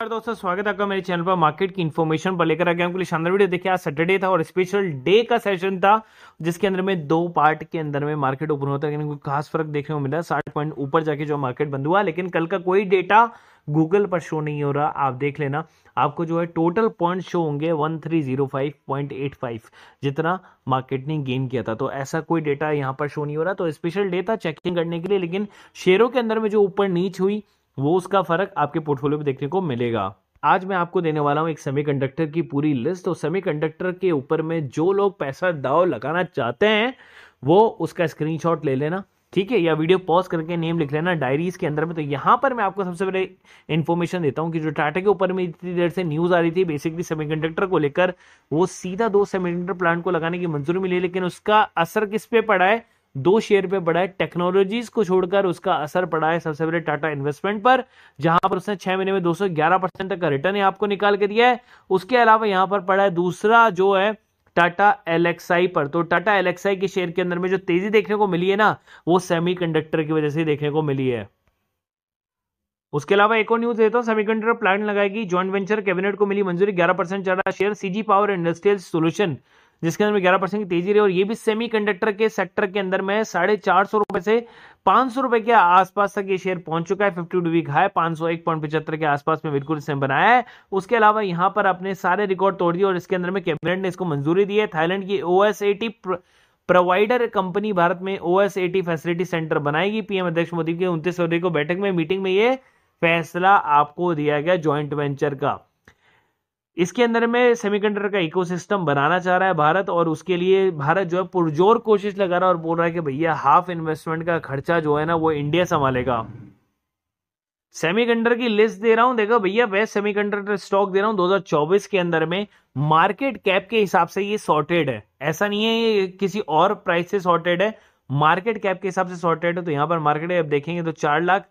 नमस्कार दोस्तों स्वागत है आपका मेरे चैनल पर मार्केट की इन्फॉर्मेशन पर लेकर आ गया हूँ शानदार वीडियो देखिए आज सैटरडे था और स्पेशल डे का सेशन था जिसके अंदर में दो पार्ट के अंदर में मार्केट ओपन होता है लेकिन कोई खास फर्क देखने को मिला साठ पॉइंट ऊपर जाके जो मार्केट बंद हुआ लेकिन कल का कोई डेटा गूगल पर शो नहीं हो रहा आप देख लेना आपको जो है टोटल पॉइंट शो होंगे 1305.85 जितना मार्केट ने गेन किया था तो ऐसा कोई डेटा यहाँ पर शो नहीं हो रहा तो स्पेशल डे था चेकिंग करने के लिए लेकिन शेयरों के अंदर में जो ऊपर नीच हुई वो उसका फ़र्क आपके पोर्टफोलियो में देखने को मिलेगा आज मैं आपको देने वाला हूँ एक सेमीकंडक्टर की पूरी लिस्ट और सेमीकंडक्टर के ऊपर में जो लोग पैसा दाव लगाना चाहते हैं वो उसका स्क्रीनशॉट ले लेना ठीक है या वीडियो पॉज करके नेम लिख लेना डायरीज के अंदर में तो यहाँ पर मैं आपको सबसे पहले इन्फॉर्मेशन देता हूँ कि जो टाटा के ऊपर में इतनी देर से न्यूज़ आ रही थी बेसिकली सेमीकंडक्टर को लेकर वो सीधा दो सेमीकंडक्टर प्लांट को लगाने की मंजूरी मिली लेकिन उसका असर किस पे पड़ा है दो शेयर पे बढ़ा है टेक्नोलॉजीज को छोड़कर उसका असर पड़ा है सबसे पहले टाटा इन्वेस्टमेंट पर जहां पर उसने छह महीने में 211 परसेंट तक का रिटर्न आपको निकाल के दिया है उसके अलावा यहां पर पड़ा है दूसरा जो है टाटा एलेक्साई पर तो टाटा एलेक्साई के शेयर के अंदर में जो तेजी देखने को मिली है ना वो सेमी की वजह से देखने को मिली है उसके अलावा एक और न्यूज देता हूँ सेमीकंडक्टर प्लांट लगाएगी जॉइंट वेंचर कैबिनेट को मिली मंजूरी 11 परसेंट चढ़ा share CG power industrial solution जिसके अंदर ग्यारह परसेंट की तेजी रही और ये भी सेमी कंडक्टर के सेक्टर के अंदर में साढ़े चार सौ रुपए से पांच सौ रुपए के आसपास तक ये शेयर पहुंच चुका है फिफ्टी टू वीक हाई पांच सौ एक पॉइंट पचहत्तर के आसपास में बिल्कुल इसने बनाया है उसके अलावा यहां पर अपने सारे रिकॉर्ड तोड़ दिए और इसके अंदर में कैबिनेट ने इसको मंजूरी दी है थाईलैंड की O S AT provider company Bharat में O S AT facility centre बनाएगी पीएम अध्यक्ष मोदी की उन्तीस फरवरी को बैठक में मीटिंग में ये फैसला आपको दिया गया ज्वाइंट वेंचर का इसके अंदर में सेमीकंडक्टर का इकोसिस्टम बनाना चाह रहा है भारत और उसके लिए भारत जो है पुरजोर कोशिश लगा रहा है और बोल रहा है कि भैया हाफ इन्वेस्टमेंट का खर्चा जो है ना वो इंडिया संभालेगा सेमीकंडक्टर की लिस्ट दे रहा हूं देखो भैया बेस्ट सेमीकंडक्टर स्टॉक दे रहा हूं 2024 के अंदर में मार्केट कैप के हिसाब से ये सॉर्टेड है ऐसा नहीं है ये किसी और प्राइस से सॉर्टेड है मार्केट कैप के हिसाब से सॉर्टेड है तो यहां पर मार्केट अब देखेंगे तो चार लाख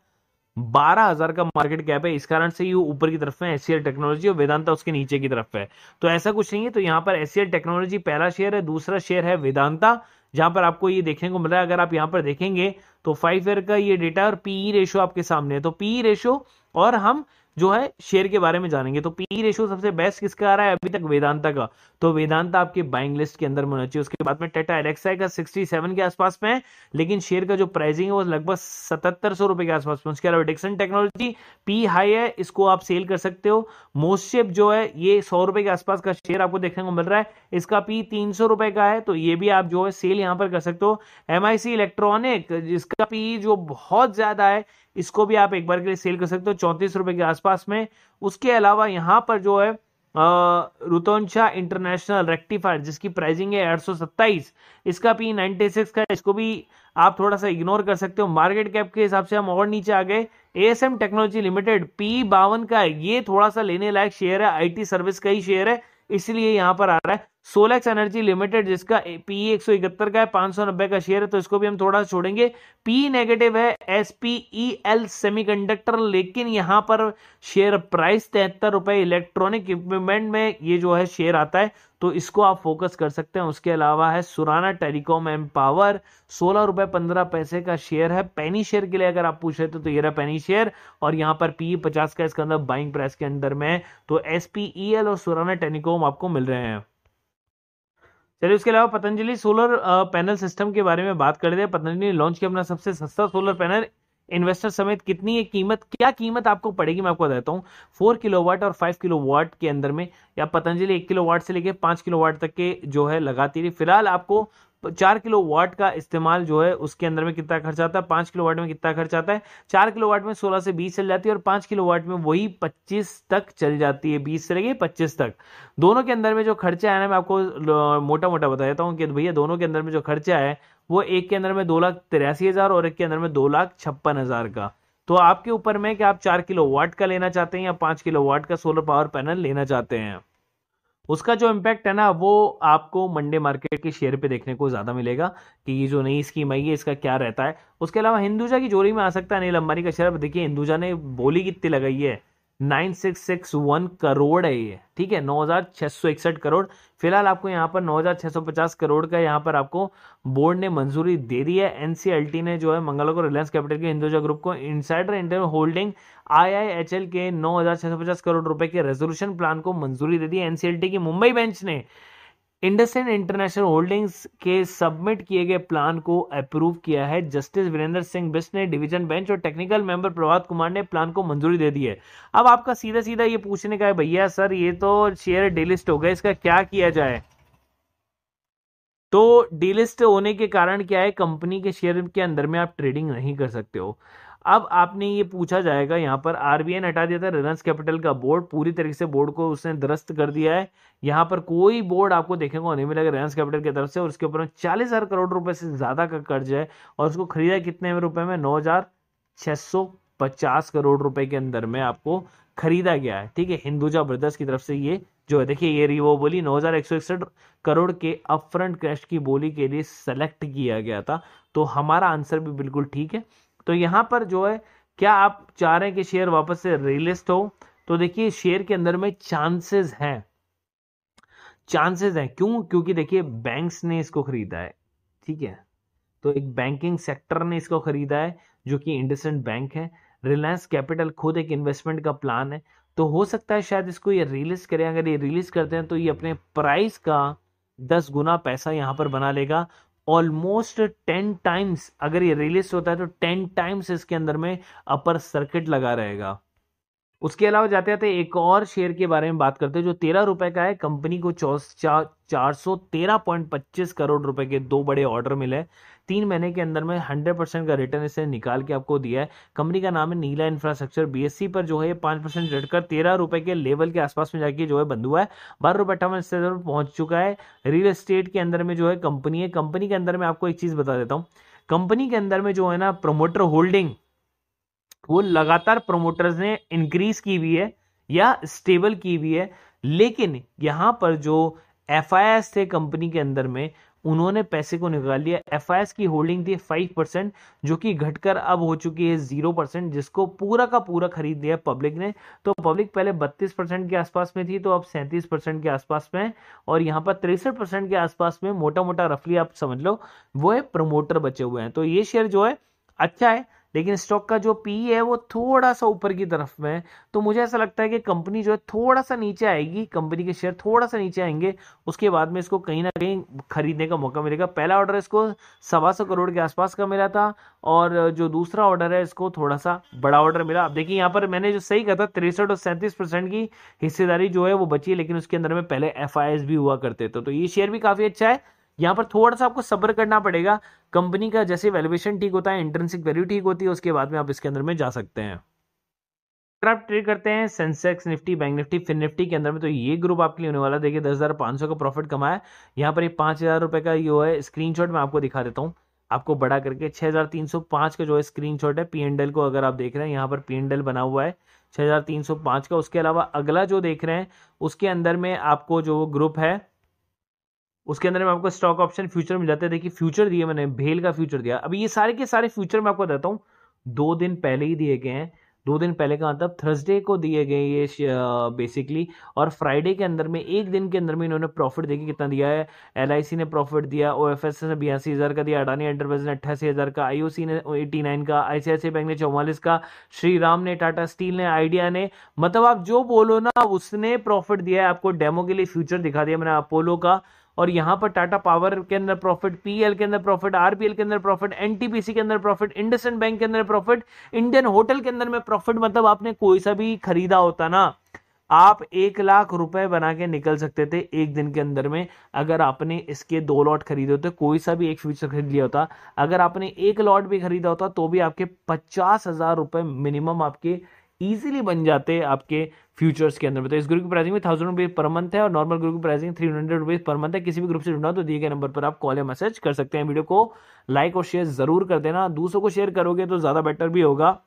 बारह हजार का मार्केट कैप है इस कारण से ये ऊपर की तरफ है एससीएल टेक्नोलॉजी और वेदांता उसके नीचे की तरफ है तो ऐसा कुछ नहीं है तो यहाँ पर एससीएल टेक्नोलॉजी पहला शेयर है दूसरा शेयर है वेदांता जहां पर आपको ये देखने को मिल रहा है अगर आप यहाँ पर देखेंगे तो फाइव ईयर का ये डेटा और पीई रेशो e आपके सामने है तो पीई रेशो e और हम जो है शेयर के बारे में जानेंगे तो पी रेशो सबसे बेस्ट किसका आ रहा है अभी तक वेदांता का तो वेदांता आपके बाइंग लिस्ट के अंदर में होना चाहिए उसके बाद में टाटा एलेक्सा का 67 के आसपास में है लेकिन शेयर का जो प्राइसिंग है वो लगभग सतहत्तर सौ रुपए के आसपास में उसके अलावा डिक्सन टेक्नोलॉजी पी हाई है इसको आप सेल कर सकते हो मोस्टेप जो है ये सौ रुपए के आसपास का शेयर आपको देखने को मिल रहा है इसका पी तीन सौ रुपए का है तो ये भी आप जो है सेल यहाँ पर कर सकते हो एम इलेक्ट्रॉनिक जिसका पी जो बहुत ज्यादा है इसको भी आप एक बार के लिए सेल कर सकते हो चौंतीस रुपए के आसपास में उसके अलावा यहाँ पर जो है रुतोनशा इंटरनेशनल रेक्टिफायर जिसकी प्राइसिंग है आठ इसका पी सिक्स का इसको भी आप थोड़ा सा इग्नोर कर सकते हो मार्केट कैप के हिसाब से हम और नीचे आ गए एएसएम टेक्नोलॉजी लिमिटेड पी बावन का ये थोड़ा सा लेने लायक शेयर है आईटी सर्विस का ही शेयर है इसलिए यहाँ पर आ रहा है सोलेक्स एनर्जी लिमिटेड जिसका पी e एक सौ इकहत्तर का है पांच सौ नब्बे का शेयर है तो इसको भी हम थोड़ा सा छोड़ेंगे पी नेगेटिव है S P E L semi लेकिन यहां पर शेयर प्राइस तिहत्तर रुपए इलेक्ट्रॉनिक इक्विपमेंट में ये जो है शेयर आता है तो इसको आप फोकस कर सकते हैं उसके अलावा है सुराना टेलीकॉम एम पावर सोलह रुपए पंद्रह पैसे का शेयर है पैनी शेयर के लिए अगर आप पूछ रहे थे तो ये रहा पैनी शेयर और यहाँ पर पी e पचास का इसके अंदर बाइंग प्राइस के अंदर में तो एस e और सुराना टेलीकॉम आपको मिल रहे हैं चलिए उसके अलावा पतंजलि सोलर पैनल सिस्टम के बारे में बात कर रहे पतंजलि ने लॉन्च किया अपना सबसे सस्ता सोलर पैनल इन्वेस्टर समेत कितनी है कीमत क्या कीमत आपको पड़ेगी मैं आपको बताता हूँ फोर किलो वाट और फाइव किलो वाट के अंदर में या पतंजलि एक किलो वाट से लेके पांच किलो वाट तक के जो है लगाती रही फिलहाल आपको चार किलो वाट का इस्तेमाल जो है उसके अंदर में कितना खर्च आता है पांच किलो वाट में कितना खर्च आता है चार किलो वाट में सोलह से बीस चल जाती है और पांच किलो वाट में वही पच्चीस तक चल जाती है बीस से लेके पच्चीस तक दोनों के अंदर में जो खर्चा है ना मैं आपको मोटा मोटा बता देता हूँ कि भैया दोनों के अंदर में जो खर्चा है वो एक के अंदर में दो लाख तिरासी हज़ार और एक के अंदर में दो लाख छप्पन हज़ार का तो आपके ऊपर में कि आप चार किलो वाट का लेना चाहते हैं या पांच किलो वाट का सोलर पावर पैनल लेना चाहते हैं उसका जो इम्पैक्ट है ना वो आपको मंडे मार्केट के शेयर पे देखने को ज़्यादा मिलेगा कि ये जो नई स्कीम आई है इसका क्या रहता है उसके अलावा हिंदुजा की जोड़ी में आ सकता है अनिल अंबानी का शेयर देखिए हिंदुजा ने बोली कितनी लगाई है 9661 करोड़ है ये ठीक है इकसठ करोड़ फिलहाल आपको यहाँ पर 9650 करोड़ का यहाँ पर आपको बोर्ड ने मंजूरी दे दी है एनसीएलटी ने जो है मंगल को रिलायंस कैपिटल के हिंदुजा ग्रुप को इंसाइडर इंटर होल्डिंग आईआईएचएल के 9650 करोड़ रुपए के रेजोल्यूशन प्लान को मंजूरी दे दी एनसीएलटी की मुंबई बेंच ने इंडसइंड इंटरनेशनल होल्डिंग्स के सबमिट किए गए प्लान को अप्रूव किया है जस्टिस वीरेंद्र सिंह बिस्ट ने डिवीजन बेंच और टेक्निकल मेंबर प्रभात कुमार ने प्लान को मंजूरी दे दी है अब आपका सीधा सीधा ये पूछने का है भैया सर ये तो शेयर डीलिस्ट हो गया इसका क्या किया जाए तो डीलिस्ट होने के कारण क्या है कंपनी के शेयर के अंदर में आप ट्रेडिंग नहीं कर सकते हो अब आपने ये पूछा जाएगा यहाँ पर आरबीआई ने हटा दिया था रिलायंस कैपिटल का बोर्ड पूरी तरीके से बोर्ड को उसने दरस्त कर दिया है यहाँ पर कोई बोर्ड आपको देखने को नहीं मिलेगा रिलायंस कैपिटल की तरफ से और उसके ऊपर में चालीस हजार करोड़ रुपए से ज्यादा का कर्ज है और उसको खरीदा कितने में रुपए में नौ हजार छह सौ पचास करोड़ रुपए के अंदर में आपको खरीदा गया है ठीक है हिंदुजा ब्रदर्स की तरफ से ये जो है देखिए ये रिवो बोली नौ हजार एक सौ इकसठ करोड़ के अपफ्रंट कैश की बोली के लिए सेलेक्ट किया गया था तो हमारा आंसर भी बिल्कुल ठीक है तो यहाँ पर जो है क्या आप चाह रहे हैं कि शेयर वापस से रिलिस्ट हो तो देखिए शेयर के अंदर में चांसेस हैं चांसेस हैं क्यों क्योंकि देखिए बैंक्स ने इसको खरीदा है ठीक है तो एक बैंकिंग सेक्टर ने इसको खरीदा है जो कि इंडसेंट बैंक है रिलायंस कैपिटल खुद एक इन्वेस्टमेंट का प्लान है तो हो सकता है शायद इसको ये रिलीज करें अगर ये रिलीज करते हैं तो ये अपने प्राइस का दस गुना पैसा यहाँ पर बना लेगा ऑलमोस्ट टेन टाइम्स अगर ये रिलीज होता है तो टेन टाइम्स इसके अंदर में अपर सर्किट लगा रहेगा उसके अलावा जाते जाते एक और शेयर के बारे में बात करते हैं जो तेरह रुपए का है कंपनी को चार सौ तेरह पॉइंट पच्चीस करोड़ रुपए के दो बड़े ऑर्डर मिले तीन महीने के अंदर में हंड्रेड परसेंट का रिटर्न इसे निकाल के आपको दिया है कंपनी का नाम है नीला इंफ्रास्ट्रक्चर बी पर जो है पांच परसेंट घटकर तेरह रुपए के लेवल के आसपास में जाके जो है बंद हुआ है बारह रुपए अट्ठावन इससे पहुंच चुका है रियल एस्टेट के अंदर में जो है कंपनी है कंपनी के अंदर में आपको एक चीज बता देता हूँ कंपनी के अंदर में जो है ना प्रोमोटर होल्डिंग वो लगातार प्रोमोटर्स ने इंक्रीज की हुई है या स्टेबल की हुई है लेकिन यहां पर जो एफ थे कंपनी के अंदर में उन्होंने पैसे को निकाल लिया एफ की होल्डिंग थी फाइव परसेंट जो कि घटकर अब हो चुकी है जीरो परसेंट जिसको पूरा का पूरा खरीद लिया पब्लिक ने तो पब्लिक पहले बत्तीस परसेंट के आसपास में थी तो अब सैंतीस परसेंट के आसपास में है और यहाँ पर तिरसठ परसेंट के आसपास में मोटा मोटा रफली आप समझ लो वो है प्रमोटर बचे हुए हैं तो ये शेयर जो है अच्छा है लेकिन स्टॉक का जो पी है वो थोड़ा सा ऊपर की तरफ में है तो मुझे ऐसा लगता है कि कंपनी जो है थोड़ा सा नीचे आएगी कंपनी के शेयर थोड़ा सा नीचे आएंगे उसके बाद में इसको कहीं ना कहीं खरीदने का मौका मिलेगा पहला ऑर्डर इसको सवा सौ करोड़ के आसपास का मिला था और जो दूसरा ऑर्डर है इसको थोड़ा सा बड़ा ऑर्डर मिला अब देखिए यहाँ पर मैंने जो सही कहा था तिरसठ और सैंतीस परसेंट की हिस्सेदारी जो है वो बची है लेकिन उसके अंदर में पहले एफ भी हुआ करते थे तो ये शेयर भी काफ़ी अच्छा है यहाँ पर थोड़ा सा आपको सब्र करना पड़ेगा कंपनी का जैसे वैल्यूएशन ठीक होता है इंटर्नशिप वैल्यू ठीक होती है उसके बाद में आप इसके अंदर में जा सकते हैं अगर आप ट्रेड करते हैं Sensex Nifty bank Nifty fin Nifty के अंदर में तो ये ग्रुप आपके लिए होने वाला देखिए दस हज़ार पाँच सौ का प्रॉफिट कमाया यहाँ पर ये पाँच हज़ार रुपये का ये है स्क्रीनशॉट मैं आपको दिखा देता हूँ आपको बड़ा करके हजार तीन सौ पांच का जो है स्क्रीन शॉट है पी पीएनडल को अगर आप देख रहे हैं यहाँ पर पी पीएनडल बना हुआ है हजार तीन सौ पांच का उसके अलावा अगला जो देख रहे हैं उसके अंदर में आपको जो ग्रुप है उसके अंदर में आपको स्टॉक ऑप्शन फ्यूचर मिल जाता है देखिए फ्यूचर दिए मैंने भेल का फ्यूचर दिया अभी ये सारे के सारे फ्यूचर मैं आपको बताता हूँ दो दिन पहले ही दिए गए हैं दो दिन पहले का मतलब थर्सडे को दिए गए ये बेसिकली और फ्राइडे के अंदर में एक दिन के अंदर में इन्होंने प्रॉफिट देखिए कितना दिया है एल ने प्रॉफिट दिया ओ एफ एस ने बयासी हज़ार का दिया अडानी एंटरप्राइज ने अट्ठासी हज़ार का आई ने एटी नाइन का आई बैंक ने चौवालीस का श्री राम ने टाटा स्टील ने आइडिया ने मतलब आप जो बोलो ना उसने प्रॉफिट दिया है आपको डेमो के लिए फ्यूचर दिखा दिया मैंने अपोलो का और यहाँ पर टाटा पावर के अंदर प्रॉफिट पीएल के अंदर प्रॉफिट आरबीएल के अंदर प्रॉफिट एनटीपीसी के अंदर प्रॉफिट इंडसन बैंक के अंदर प्रॉफिट इंडियन होटल के अंदर में प्रॉफिट मतलब आपने कोई सा भी खरीदा होता ना आप एक लाख रुपए बना के निकल सकते थे एक दिन के अंदर में अगर आपने इसके दो लॉट खरीदे होते कोई सा भी एक फ्यूचर खरीद लिया होता अगर आपने एक लॉट भी खरीदा होता तो भी आपके पचास हजार रुपए मिनिमम आपके ईजिली बन जाते आपके फ्यूचर्स के अंदर तो इस ग्रुप की प्राइसिंग में थाउजेंड रुपीज पर मंथ है और नॉर्मल ग्रुप की pricing three hundred rupees per month है किसी भी ग्रुप से जुड़ना तो दिए गए नंबर पर आप कॉल या मैसेज कर सकते हैं वीडियो को लाइक और शेयर जरूर कर देना दूसरों को शेयर करोगे तो ज़्यादा बेटर भी होगा